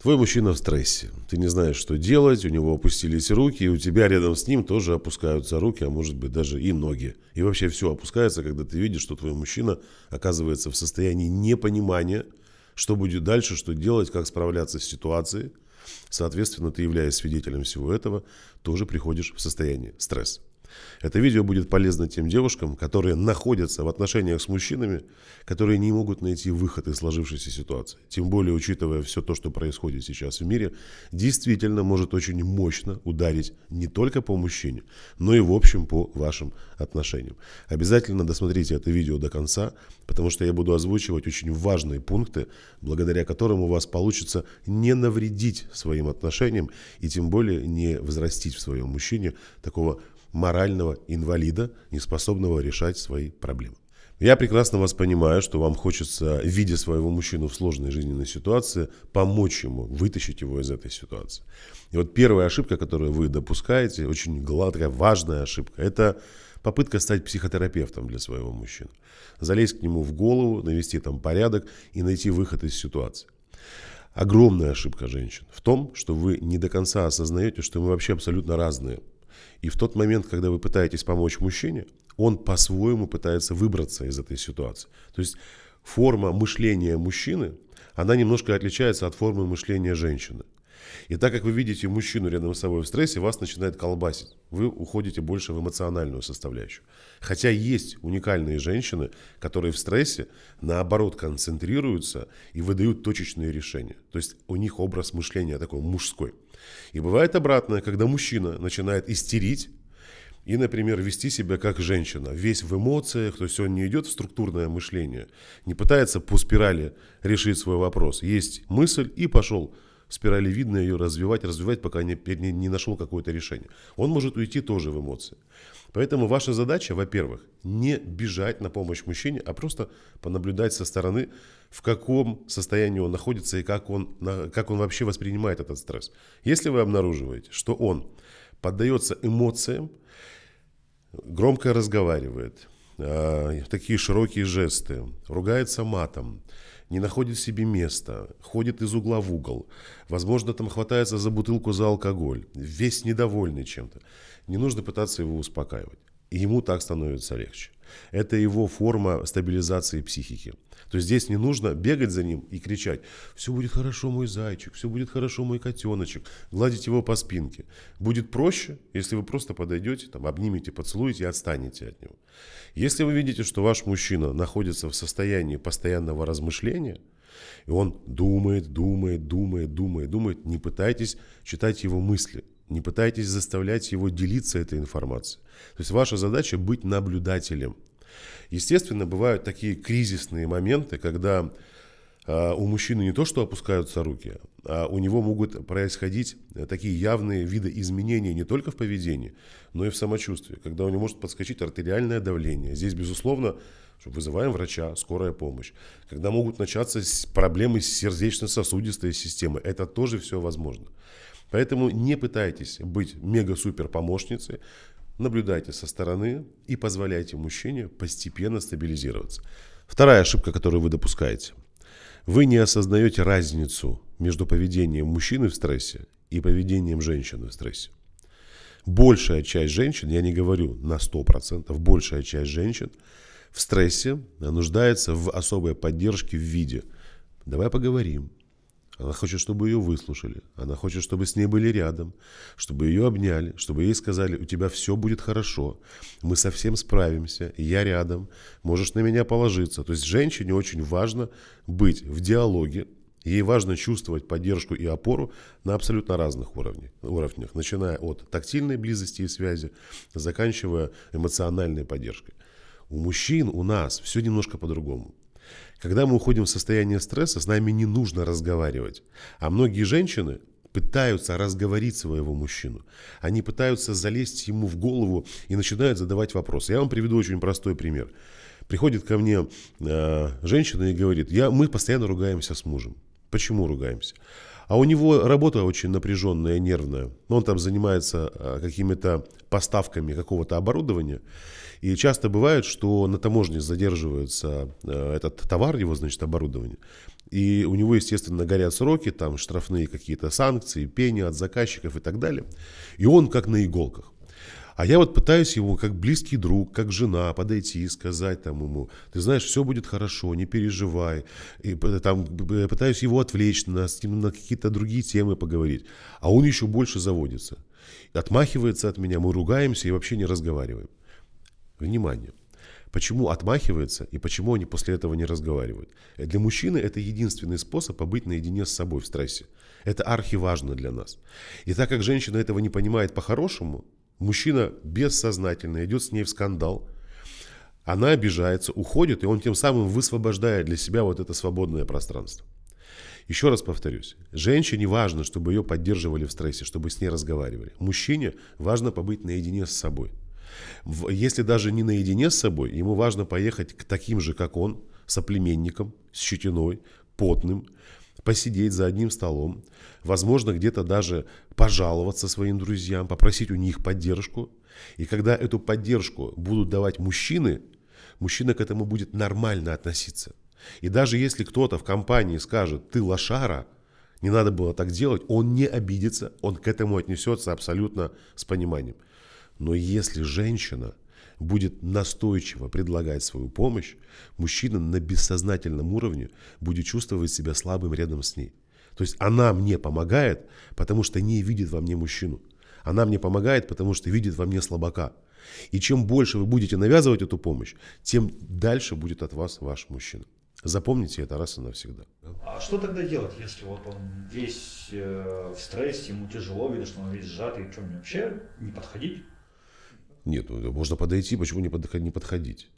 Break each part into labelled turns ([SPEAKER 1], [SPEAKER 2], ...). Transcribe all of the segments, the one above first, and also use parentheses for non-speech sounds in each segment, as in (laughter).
[SPEAKER 1] Твой мужчина в стрессе. Ты не знаешь, что делать, у него опустились руки, и у тебя рядом с ним тоже опускаются руки, а может быть даже и ноги. И вообще все опускается, когда ты видишь, что твой мужчина оказывается в состоянии непонимания, что будет дальше, что делать, как справляться с ситуацией. Соответственно, ты, являясь свидетелем всего этого, тоже приходишь в состояние стресса. Это видео будет полезно тем девушкам, которые находятся в отношениях с мужчинами, которые не могут найти выход из сложившейся ситуации. Тем более, учитывая все то, что происходит сейчас в мире, действительно может очень мощно ударить не только по мужчине, но и в общем по вашим отношениям. Обязательно досмотрите это видео до конца, потому что я буду озвучивать очень важные пункты, благодаря которым у вас получится не навредить своим отношениям и тем более не возрастить в своем мужчине такого морального инвалида, неспособного решать свои проблемы. Я прекрасно вас понимаю, что вам хочется, видя своего мужчину в сложной жизненной ситуации, помочь ему, вытащить его из этой ситуации. И вот первая ошибка, которую вы допускаете, очень гладкая, важная ошибка, это попытка стать психотерапевтом для своего мужчины. Залезть к нему в голову, навести там порядок и найти выход из ситуации. Огромная ошибка женщин в том, что вы не до конца осознаете, что мы вообще абсолютно разные. И в тот момент, когда вы пытаетесь помочь мужчине, он по-своему пытается выбраться из этой ситуации. То есть форма мышления мужчины, она немножко отличается от формы мышления женщины. И так как вы видите мужчину рядом с собой в стрессе, вас начинает колбасить. Вы уходите больше в эмоциональную составляющую. Хотя есть уникальные женщины, которые в стрессе, наоборот, концентрируются и выдают точечные решения. То есть у них образ мышления такой мужской. И бывает обратное, когда мужчина начинает истерить, и, например, вести себя как женщина, весь в эмоциях, то есть он не идет в структурное мышление, не пытается по спирали решить свой вопрос. Есть мысль и пошел спиралевидно ее развивать, развивать, пока не, не, не нашел какое-то решение. Он может уйти тоже в эмоции. Поэтому ваша задача, во-первых, не бежать на помощь мужчине, а просто понаблюдать со стороны, в каком состоянии он находится и как он, как он вообще воспринимает этот стресс. Если вы обнаруживаете, что он поддается эмоциям, громко разговаривает, а, такие широкие жесты, ругается матом, не находит себе места, ходит из угла в угол, возможно, там хватается за бутылку за алкоголь, весь недовольный чем-то. Не нужно пытаться его успокаивать. И ему так становится легче. Это его форма стабилизации психики. То есть здесь не нужно бегать за ним и кричать «Все будет хорошо, мой зайчик, все будет хорошо, мой котеночек», гладить его по спинке. Будет проще, если вы просто подойдете, там, обнимете, поцелуете и отстанете от него. Если вы видите, что ваш мужчина находится в состоянии постоянного размышления, и он думает, думает, думает, думает, думает. Не пытайтесь читать его мысли. Не пытайтесь заставлять его делиться этой информацией. То есть ваша задача быть наблюдателем. Естественно, бывают такие кризисные моменты, когда э, у мужчины не то что опускаются руки, а у него могут происходить э, такие явные виды изменения не только в поведении, но и в самочувствии, когда у него может подскочить артериальное давление. Здесь, безусловно, вызываем врача, скорая помощь. Когда могут начаться проблемы с сердечно-сосудистой системой, это тоже все возможно. Поэтому не пытайтесь быть мега-супер помощницей, наблюдайте со стороны и позволяйте мужчине постепенно стабилизироваться. Вторая ошибка, которую вы допускаете. Вы не осознаете разницу между поведением мужчины в стрессе и поведением женщины в стрессе. Большая часть женщин, я не говорю на 100%, большая часть женщин в стрессе нуждается в особой поддержке в виде «давай поговорим», она хочет, чтобы ее выслушали. Она хочет, чтобы с ней были рядом, чтобы ее обняли, чтобы ей сказали, у тебя все будет хорошо, мы со всем справимся, я рядом, можешь на меня положиться. То есть женщине очень важно быть в диалоге, Ей важно чувствовать поддержку и опору на абсолютно разных уровнях, уровнях начиная от тактильной близости и связи, заканчивая эмоциональной поддержкой. У мужчин у нас все немножко по-другому. Когда мы уходим в состояние стресса, с нами не нужно разговаривать. А многие женщины пытаются разговорить своего мужчину. Они пытаются залезть ему в голову и начинают задавать вопросы. Я вам приведу очень простой пример. Приходит ко мне э, женщина и говорит, я, мы постоянно ругаемся с мужем. Почему ругаемся? А у него работа очень напряженная, нервная. Он там занимается э, какими-то поставками какого-то оборудования. И часто бывает, что на таможне задерживается э, этот товар, его, значит, оборудование. И у него, естественно, горят сроки, там штрафные какие-то санкции, пени от заказчиков и так далее. И он как на иголках. А я вот пытаюсь его, как близкий друг, как жена, подойти и сказать там ему, ты знаешь, все будет хорошо, не переживай. И там э, пытаюсь его отвлечь, на, на какие-то другие темы поговорить. А он еще больше заводится. Отмахивается от меня, мы ругаемся и вообще не разговариваем. Внимание. Почему отмахивается и почему они после этого не разговаривают? Э, для мужчины это единственный способ побыть наедине с собой в стрессе. Это архиважно для нас. И так как женщина этого не понимает по-хорошему, Мужчина бессознательно идет с ней в скандал. Она обижается, уходит, и он тем самым высвобождает для себя вот это свободное пространство. Еще раз повторюсь, женщине важно, чтобы ее поддерживали в стрессе, чтобы с ней разговаривали. Мужчине важно побыть наедине с собой. Если даже не наедине с собой, ему важно поехать к таким же, как он, соплеменникам, с щетиной, потным, посидеть за одним столом, возможно, где-то даже пожаловаться своим друзьям, попросить у них поддержку. И когда эту поддержку будут давать мужчины, мужчина к этому будет нормально относиться. И даже если кто-то в компании скажет «ты лошара», не надо было так делать, он не обидится, он к этому отнесется абсолютно с пониманием. Но если женщина будет настойчиво предлагать свою помощь, мужчина на бессознательном уровне будет чувствовать себя слабым рядом с ней. То есть она мне помогает, потому что не видит во мне мужчину. Она мне помогает, потому что видит во мне слабака. И чем больше вы будете навязывать эту помощь, тем дальше будет от вас ваш мужчина. Запомните это раз и навсегда. А что тогда делать, если вот он весь э, в стрессе, ему тяжело, видно, что он весь сжатый, что мне вообще не подходить? Нет, ну, можно подойти, почему не, не подходить?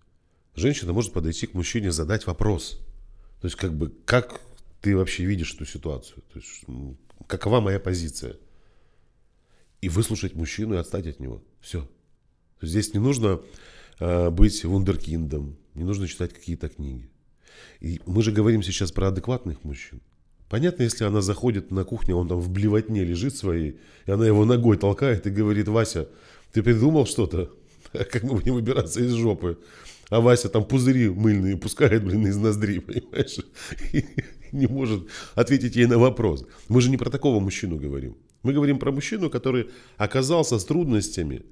[SPEAKER 1] Женщина может подойти к мужчине, задать вопрос. То есть, как бы, как ты вообще видишь эту ситуацию? То есть, какова моя позиция? И выслушать мужчину и отстать от него. Все. Здесь не нужно э, быть вундеркиндом, не нужно читать какие-то книги. И мы же говорим сейчас про адекватных мужчин. Понятно, если она заходит на кухню, он там в блевотне лежит своей, и она его ногой толкает и говорит, Вася, ты придумал что-то? (laughs) Как мы будем выбираться из жопы? А Вася там пузыри мыльные пускает, блин, из ноздри, (laughs) понимаешь? И не может ответить ей на вопрос. Мы же не про такого мужчину говорим. Мы говорим про мужчину, который оказался с трудностями.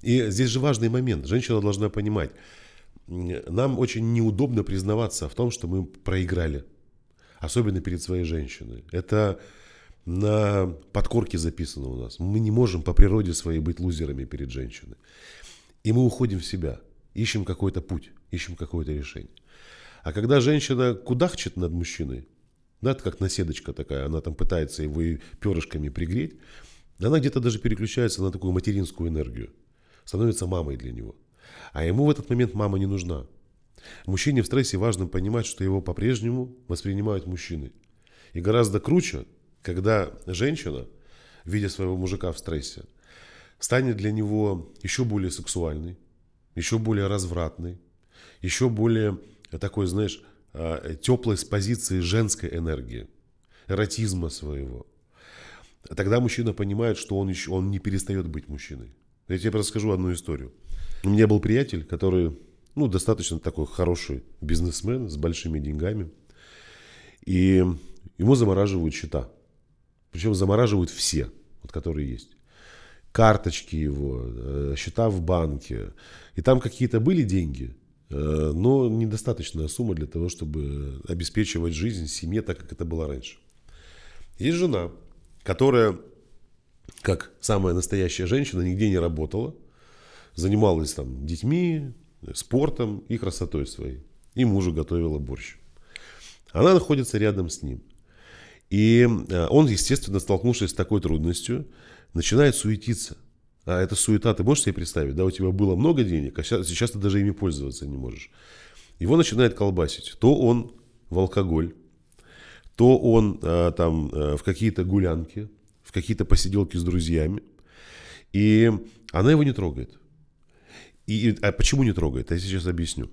[SPEAKER 1] И здесь же важный момент. Женщина должна понимать, нам очень неудобно признаваться в том, что мы проиграли. Особенно перед своей женщиной. Это на подкорке записано у нас. Мы не можем по природе своей быть лузерами перед женщиной. И мы уходим в себя, ищем какой-то путь, ищем какое-то решение. А когда женщина кудахчет над мужчиной, да, это как наседочка такая, она там пытается его и перышками пригреть, она где-то даже переключается на такую материнскую энергию, становится мамой для него. А ему в этот момент мама не нужна. Мужчине в стрессе важно понимать, что его по-прежнему воспринимают мужчины. И гораздо круче когда женщина, видя своего мужика в стрессе, станет для него еще более сексуальной, еще более развратной, еще более такой, знаешь, а, э, теплой с позиции женской энергии, эротизма своего. Тогда мужчина понимает, что он, еще, он не перестает быть мужчиной. Я тебе расскажу одну историю. У меня был приятель, который, ну, достаточно такой хороший бизнесмен с большими деньгами. И ему замораживают счета – причем замораживают все, вот которые есть. Карточки его, э, счета в банке. И там какие-то были деньги, э, но недостаточная сумма для того, чтобы обеспечивать жизнь семье так, как это было раньше. Есть жена, которая, как самая настоящая женщина, нигде не работала, занималась там детьми, спортом и красотой своей. И мужу готовила борщ. Она находится рядом с ним. И э, он, естественно, столкнувшись с такой трудностью, начинает суетиться. А это суета, ты можешь себе представить, да, у тебя было много денег, а сейчас, сейчас ты даже ими пользоваться не можешь. Его начинает колбасить. То он в алкоголь, то он э, там э, в какие-то гулянки, в какие-то посиделки с друзьями. И она его не трогает. И, а почему не трогает? Я сейчас объясню.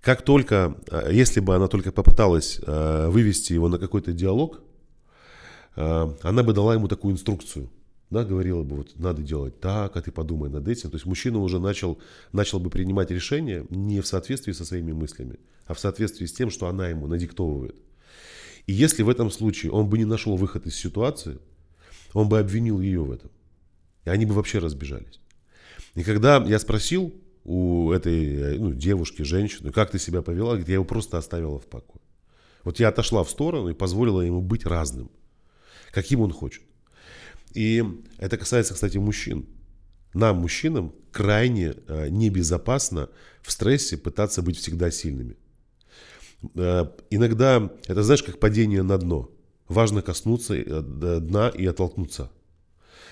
[SPEAKER 1] Как только, э, если бы она только попыталась вывести его на какой-то диалог, а, она бы дала ему такую инструкцию. Да, говорила бы, вот надо делать так, а ты подумай над этим. То есть мужчина уже начал, начал бы принимать решения не в соответствии со своими мыслями, а в соответствии с тем, что она ему надиктовывает. И если в этом случае он бы не нашел выход из ситуации, он бы обвинил ее в этом. И они бы вообще разбежались. И когда я спросил у этой ну, девушки, женщины, как ты себя повела, я его просто оставила в покое. Вот я отошла в сторону и позволила ему быть разным – каким он хочет. И это касается, кстати, мужчин. Нам, мужчинам, крайне э, небезопасно в стрессе пытаться быть всегда сильными. Э, иногда это, знаешь, как падение на дно. Важно коснуться э, дна и оттолкнуться.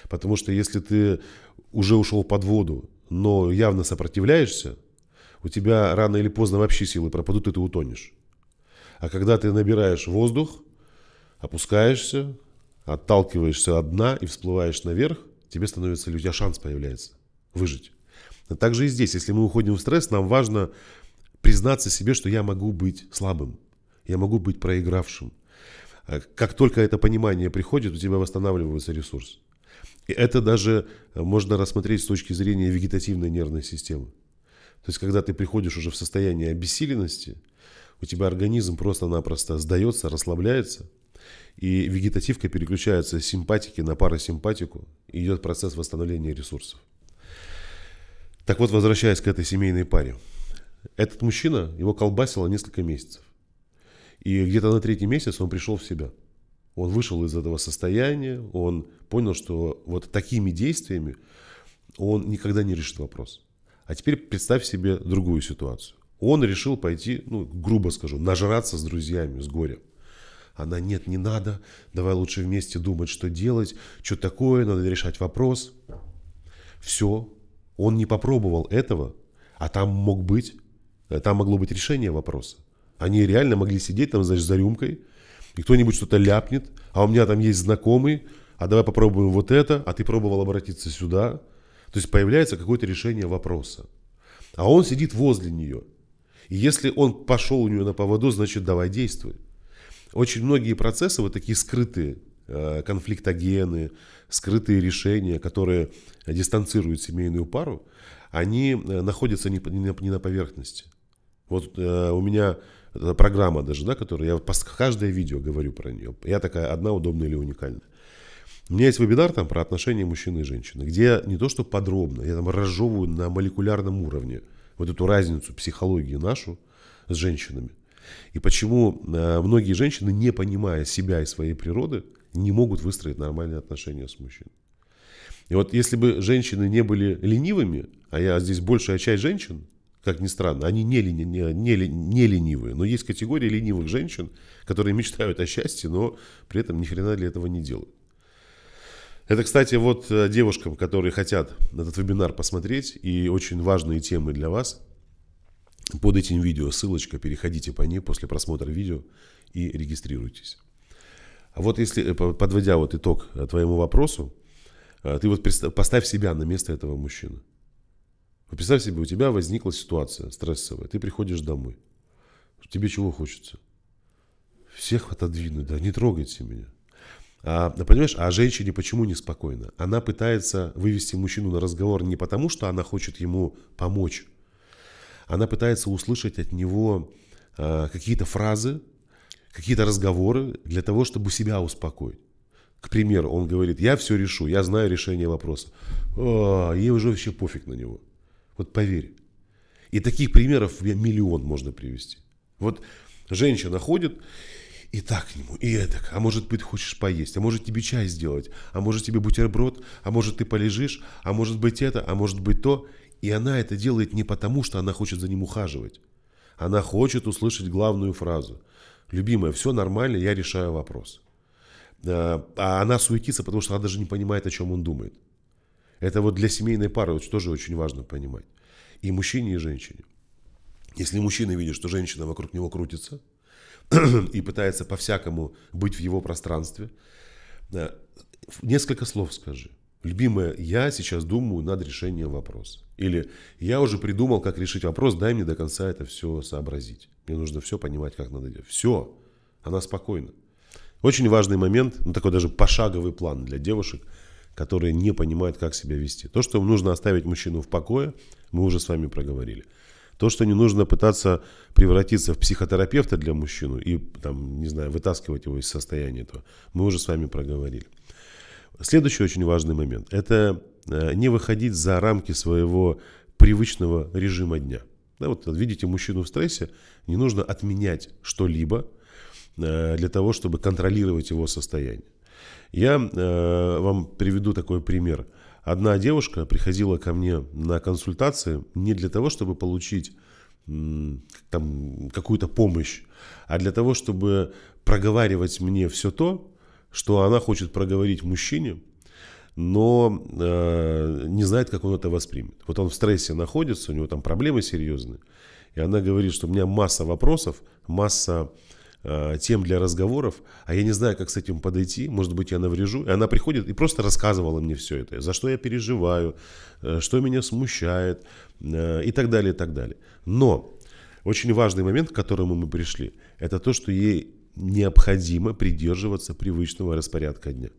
[SPEAKER 1] Потому что если ты уже ушел под воду, но явно сопротивляешься, у тебя рано или поздно вообще силы пропадут, и ты утонешь. А когда ты набираешь воздух, опускаешься, отталкиваешься от дна и всплываешь наверх, тебе становится, у тебя шанс появляется выжить. А также и здесь, если мы уходим в стресс, нам важно признаться себе, что я могу быть слабым, я могу быть проигравшим. А как только это понимание приходит, у тебя восстанавливается ресурс. И это даже э, можно рассмотреть с точки зрения вегетативной нервной системы. То есть, когда ты приходишь уже в состояние обессиленности, у тебя организм просто-напросто сдается, расслабляется, и вегетативка переключается с симпатики на парасимпатику, и идет процесс восстановления ресурсов. Так вот, возвращаясь к этой семейной паре. Этот мужчина, его колбасило несколько месяцев. И где-то на третий месяц он пришел в себя. Он вышел из этого состояния, он понял, что вот такими действиями он никогда не решит вопрос. А теперь представь себе другую ситуацию. Он решил пойти, ну, грубо скажу, нажраться с друзьями, с горем. Она, нет, не надо, давай лучше вместе думать, что делать, что такое, надо решать вопрос. Все, он не попробовал этого, а там мог быть, э, там могло быть решение вопроса. Они реально могли сидеть там, значит, за рюмкой, и кто-нибудь что-то ляпнет, а у меня там есть знакомый, а давай попробуем вот это, а ты пробовал обратиться сюда. То есть появляется какое-то решение вопроса. А он сидит возле нее. И если он пошел у нее на поводу, значит, давай действуй очень многие процессы, вот такие скрытые, э, конфликтогены, скрытые решения, которые дистанцируют семейную пару, они э, находятся не, на, поверхности. Вот э, у меня программа даже, да, которую я по каждое видео говорю про нее. Я такая одна удобная или уникальная. У меня есть вебинар там про отношения мужчины и женщины, где я не то что подробно, я там разжевываю на молекулярном уровне вот эту разницу психологии нашу с женщинами. И почему э, многие женщины, не понимая себя и своей природы, не могут выстроить нормальные отношения с мужчиной. И вот если бы женщины не были ленивыми, а я здесь большая часть женщин, как ни странно, они не, лени, не, не, не ленивые, но есть категория ленивых женщин, которые мечтают о счастье, но при этом ни хрена для этого не делают. Это, кстати, вот э, девушкам, которые хотят этот вебинар посмотреть и очень важные темы для вас, под этим видео ссылочка, переходите по ней после просмотра видео и регистрируйтесь. А вот если, э, подводя вот итог э, твоему вопросу, э, ты вот поставь себя на место этого мужчины. Представь себе, у тебя возникла ситуация стрессовая, ты приходишь домой. Тебе чего хочется? Всех отодвинуть, да, не трогайте меня. А, понимаешь, а женщине почему неспокойно? Она пытается вывести мужчину на разговор не потому, что она хочет ему помочь, она пытается услышать от него э, какие-то фразы, какие-то разговоры для того, чтобы себя успокоить. К примеру, он говорит, я все решу, я знаю решение вопроса. О, а, ей уже вообще пофиг на него. Вот поверь. И таких примеров миллион можно привести. Вот женщина ходит и так к нему, и это. А может быть, хочешь поесть, а может тебе чай сделать, а может тебе бутерброд, а может ты полежишь, а может быть это, а может быть то. И она это делает не потому, что она хочет за ним ухаживать. Она хочет услышать главную фразу. «Любимая, все нормально, я решаю вопрос». А, а она суетится, потому что она даже не понимает, о чем он думает. Это вот для семейной пары тоже очень важно понимать. И мужчине, и женщине. Если мужчина видит, что женщина вокруг него крутится (clears throat) и пытается по-всякому быть в его пространстве, э, несколько слов скажи. Любимая, я сейчас думаю над решением вопроса. Или я уже придумал, как решить вопрос, дай мне до конца это все сообразить. Мне нужно все понимать, как надо делать. Все. Она спокойна. Очень важный момент, ну такой даже пошаговый план для девушек, которые не понимают, как себя вести. То, что нужно оставить мужчину в покое, мы уже с вами проговорили. То, что не нужно пытаться превратиться в психотерапевта для мужчину и, там, не знаю, вытаскивать его из состояния этого, мы уже с вами проговорили. Следующий очень важный момент – это Э, не выходить за рамки своего привычного режима дня. Да, вот видите мужчину в стрессе, не нужно отменять что-либо э, для того, чтобы контролировать его состояние. Я э, вам приведу такой пример. Одна девушка приходила ко мне на консультации не для того, чтобы получить там какую-то помощь, а для того, чтобы проговаривать мне все то, что она хочет проговорить мужчине, но э, не знает, как он это воспримет. Вот он в стрессе находится, у него там проблемы серьезные, и она говорит, что у меня масса вопросов, масса э, тем для разговоров, а я не знаю, как с этим подойти, может быть, я наврежу. И она приходит и просто рассказывала мне все это, за что я переживаю, э, что меня смущает э, и так далее, и так далее. Но очень важный момент, к которому мы пришли, это то, что ей необходимо придерживаться привычного распорядка дня.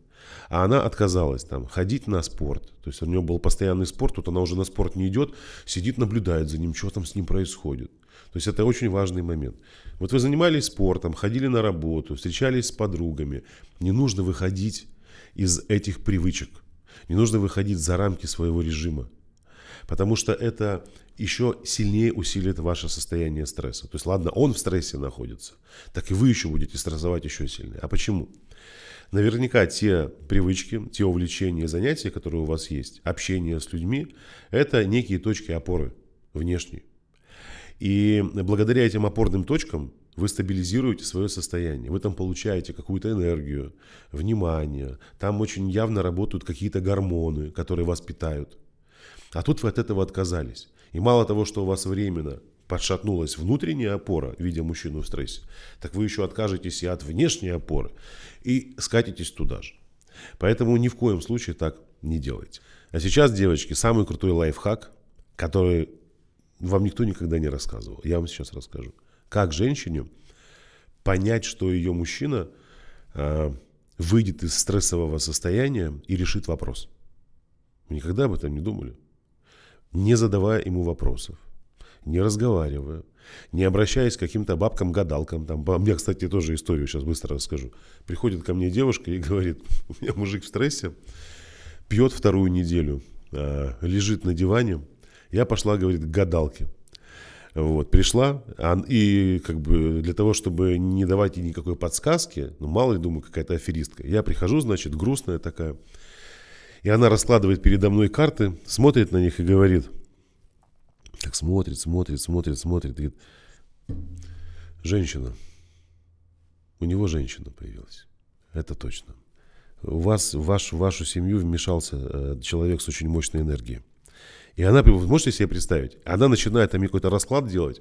[SPEAKER 1] А она отказалась там ходить на спорт. То есть у нее был постоянный спорт, тут она уже на спорт не идет, сидит, наблюдает за ним, что там с ним происходит. То есть это очень важный момент. Вот вы занимались спортом, ходили на работу, встречались с подругами. Не нужно выходить из этих привычек. Не нужно выходить за рамки своего режима потому что это еще сильнее усилит ваше состояние стресса. То есть, ладно, он в стрессе находится, так и вы еще будете стрессовать еще сильнее. А почему? Наверняка те привычки, те увлечения, занятия, которые у вас есть, общение с людьми, это некие точки опоры внешние. И благодаря этим опорным точкам вы стабилизируете свое состояние, вы там получаете какую-то энергию, внимание, там очень явно работают какие-то гормоны, которые вас питают. А тут вы от этого отказались. И мало того, что у вас временно подшатнулась внутренняя опора, видя мужчину в стрессе, так вы еще откажетесь и от внешней опоры и скатитесь туда же. Поэтому ни в коем случае так не делайте. А сейчас, девочки, самый крутой лайфхак, который вам никто никогда не рассказывал. Я вам сейчас расскажу. Как женщине понять, что ее мужчина э, выйдет из стрессового состояния и решит вопрос. Вы никогда об этом не думали? не задавая ему вопросов, не разговаривая, не обращаясь к каким-то бабкам-гадалкам. Там, у меня, кстати, тоже историю сейчас быстро расскажу. Приходит ко мне девушка и говорит, (laughs) у меня мужик в стрессе, пьет вторую неделю, а, лежит на диване. Я пошла, говорит, к гадалке. Вот, пришла, и как бы для того, чтобы не давать ей никакой подсказки, ну, мало ли, думаю, какая-то аферистка. Я прихожу, значит, грустная такая, и она раскладывает передо мной карты, смотрит на них и говорит. Так смотрит, смотрит, смотрит, смотрит. говорит, женщина. У него женщина появилась. Это точно. У вас, в ваш, вашу семью вмешался э, человек с очень мощной энергией. И она, можете себе представить, она начинает там какой-то расклад делать,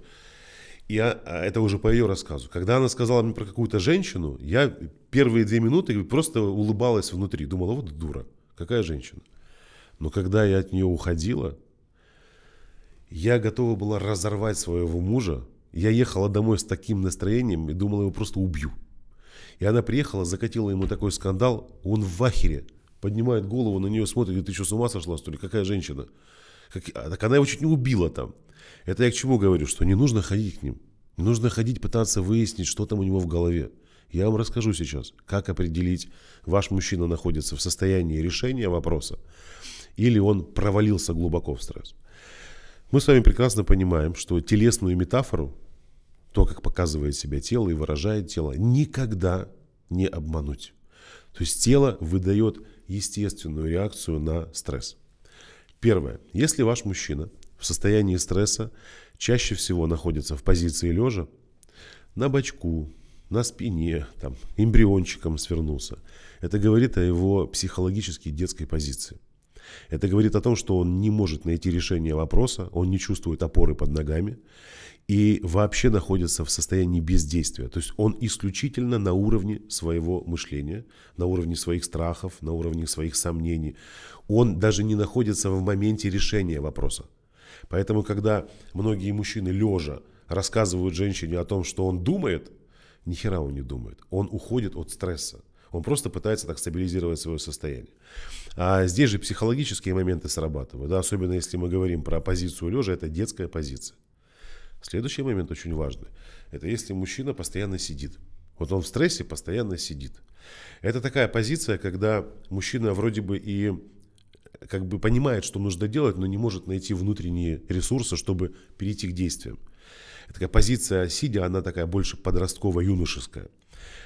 [SPEAKER 1] и я, а, а это уже по ее рассказу. Когда она сказала мне про какую-то женщину, я первые две минуты просто улыбалась внутри, думала, вот дура. Какая женщина? Но когда я от нее уходила, я готова была разорвать своего мужа. Я ехала домой с таким настроением и думала, его просто убью. И она приехала, закатила ему такой скандал, он в ахере, поднимает голову, на нее смотрит, говорит, ты что, с ума сошла, что ли? Какая женщина? Как... А, так она его чуть не убила там. Это я к чему говорю, что не нужно ходить к ним. Не нужно ходить, пытаться выяснить, что там у него в голове. Я вам расскажу сейчас, как определить, ваш мужчина находится в состоянии решения вопроса или он провалился глубоко в стресс. Мы с вами прекрасно понимаем, что телесную метафору, то, как показывает себя тело и выражает тело, никогда не обмануть. То есть тело выдает естественную реакцию на стресс. Первое. Если ваш мужчина в состоянии стресса чаще всего находится в позиции лежа, на бочку, на спине, там, эмбриончиком свернулся. Это говорит о его психологической детской позиции. Это говорит о том, что он не может найти решение вопроса, он не чувствует опоры под ногами и вообще находится в состоянии бездействия. То есть он исключительно на уровне своего мышления, на уровне своих страхов, на уровне своих сомнений. Он даже не находится в моменте решения вопроса. Поэтому, когда многие мужчины лежа рассказывают женщине о том, что он думает, ни хера он не думает. Он уходит от стресса. Он просто пытается так стабилизировать свое состояние. А здесь же психологические моменты срабатывают. Да? Особенно если мы говорим про позицию лежа, это детская позиция. Следующий момент очень важный. Это если мужчина постоянно сидит. Вот он в стрессе постоянно сидит. Это такая позиция, когда мужчина вроде бы и э, как бы понимает, что нужно делать, но не может найти внутренние ресурсы, чтобы перейти к действиям. Такая позиция сидя, она такая больше подростково-юношеская.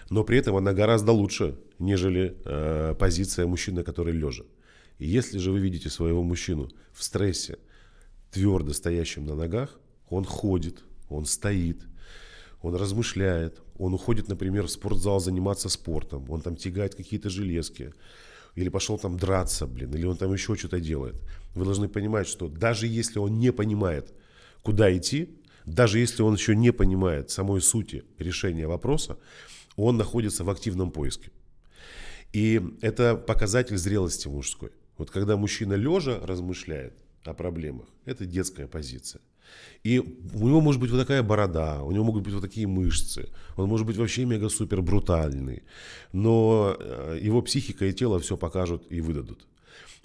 [SPEAKER 1] Но при этом она гораздо лучше, нежели э, позиция мужчины, который лежа. И если же вы видите своего мужчину в стрессе, твердо стоящим на ногах, он ходит, он стоит, он размышляет, он уходит, например, в спортзал заниматься спортом, он там тягает какие-то железки, или пошел там драться, блин, или он там еще что-то делает. Вы должны понимать, что даже если он не понимает, куда идти, даже если он еще не понимает самой сути решения вопроса, он находится в активном поиске. И это показатель зрелости мужской. Вот когда мужчина лежа размышляет о проблемах, это детская позиция. И у него может быть вот такая борода, у него могут быть вот такие мышцы, он может быть вообще мега-супер брутальный, но э, его психика и тело все покажут и выдадут.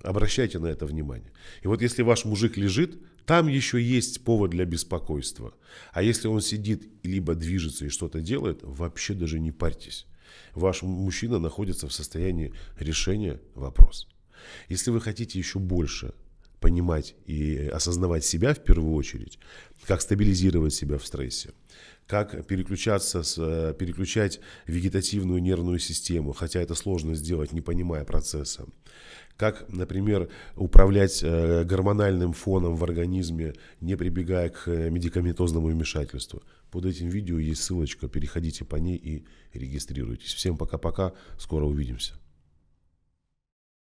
[SPEAKER 1] Обращайте на это внимание. И вот если ваш мужик лежит, там еще есть повод для беспокойства. А если он сидит, либо движется и что-то делает, вообще даже не парьтесь. Ваш мужчина находится в состоянии решения вопроса. Если вы хотите еще больше понимать и осознавать себя в первую очередь, как стабилизировать себя в стрессе, как переключаться, с, э, переключать вегетативную нервную систему, хотя это сложно сделать, не понимая процесса, как, например, управлять э, гормональным фоном в организме, не прибегая к э, медикаментозному вмешательству. Под этим видео есть ссылочка, переходите по ней и регистрируйтесь. Всем пока-пока, скоро увидимся.